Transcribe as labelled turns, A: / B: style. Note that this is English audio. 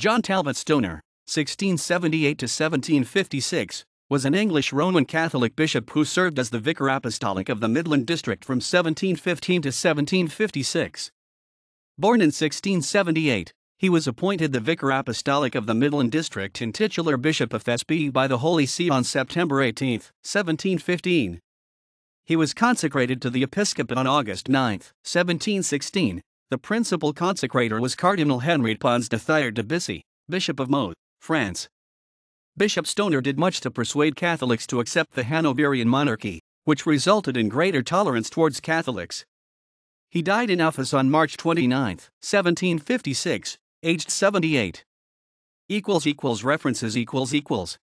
A: John Talbot Stoner, 1678 1756, was an English Roman Catholic bishop who served as the vicar apostolic of the Midland District from 1715 to 1756. Born in 1678, he was appointed the vicar apostolic of the Midland District and titular bishop of Thespes by the Holy See on September 18, 1715. He was consecrated to the episcopate on August 9, 1716, the principal consecrator was Cardinal Henri Pons de Thayer de Bissy, Bishop of Meaux, France. Bishop Stoner did much to persuade Catholics to accept the Hanoverian monarchy, which resulted in greater tolerance towards Catholics. He died in office on March 29, 1756, aged 78. Equals equals references equals equals